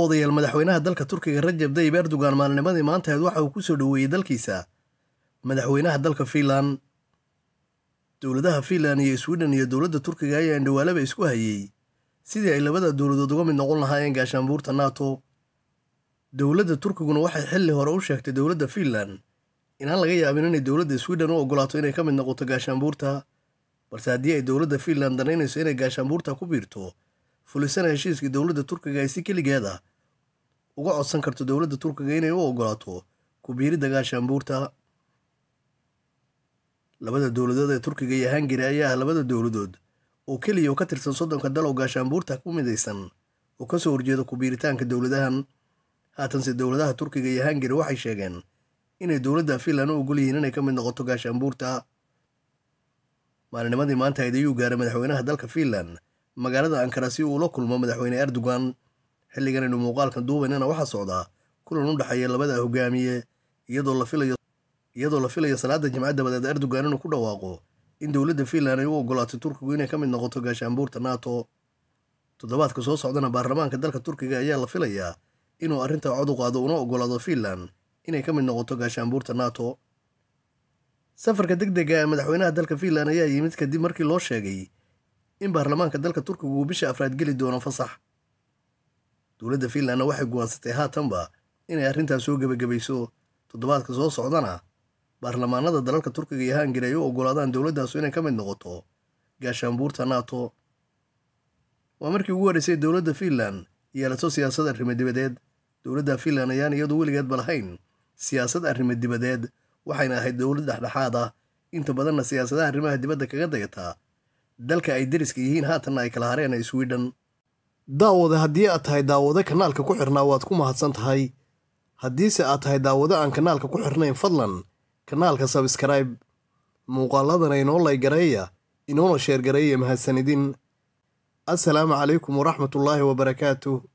wadayaal madaxweynaha dalka turkiga rajab dayib erdogan maalnimadii maantaheed waxa uu ku soo dhoweeyey dalkiisa madaxweynaha dalka finland dowladaha finland iyo swiden iyo dowladda turkiga ayaa indhawaalaba isku hayey sidii ay labada dowladood uga mid noqon lahaayeen gaashaanbuurta nato dowladda turkiguna waxay xilli hore u sheegtay dowladda finland inaan laga yaabin inay dowladda swiden u ogolaato inay ka mid noqoto gaashaanbuurta balse haddii ay dowladda finland danaynayso inay gaashaanbuurta ku biirto fulisana heshiiskii dowladda turkiga ay si keligeed ah uga codsan karto dowladda turkiga inay u ogolaato kubiiri dagaashan buurta labada dowladood ee turkiga iyo hangari ayaa ah labada dowladood oo keliya oo ka tirsan soddonka oo shaambuurta ku midaysan oo ka soo horjeeda kubiiritaanka dowladahan haatanse dowladaha turkiga iyo hangari waxay sheegeen inay dowladda finland u ogol yihiin inay ka mid noqoto gaashaanbuurta maalinimadii maanta ayuu gaaray madaxweynaha dalka finland magaalada ankara si uu la kulmo madaxweyne erdogan xilligan aynu muuqaalkan duubaynana waxaa socdaa kulan u dhexeeya labada hogaamiye iyadoo la filayo salaadda jimcad dabadeed erdogan inuu ku dhawaaqo in dowladda finland ay u ogolaatay turkigu inay ka mid noqoto gaashaanbuurta nato toddobaadka soo socdana baarlamaanka dalka turkiga ayaa la filayaa inuu arrintaa cod u qaado una ogolaado finland inay ka mid noqoto gaashaanbuurta nato safarka deg dega ee madaxweynaha dalka finland ayaa yimid kadib markii loo sheegay in baarlamaanka dalka turkiga uu bisha afraad geli doono fasax dowladda finlandna waxay guwaansatay haatanba inay arrintaas soo gebagabayso toddobaadka soo socdana baarlamaanada dalalka turkiga iyo hangari ay u oggolaadaan dowladdaasu inay ka mid noqoto gaashaanbuurta nato waa markii ugu horeysay dowladda finland yeelato siyaasad arrimo dibadeed dowladda finland ayaan iyadu weligeedba lahayn siyaasad arrimo dibadeed waxayna ahayd dowlad dhexdhexaad ah inta badanna siyaasadaha arrimaha dibadda kaga dayata dalka ay deriska yihiin haatanna ay kala hareen swiden daawada haddii aad tahay daawado kanaalka ku xirnaa waad ku mahadsan tahay haddiise aad tahay daawado aan kanaalka ku xirnayn fadlan kanaalka sabskraibe muuqaaladana inoo laygareeya inoona sheergareeya mahadsanidin assalaamu calaykum waraxmatullaahi wabarakaatuh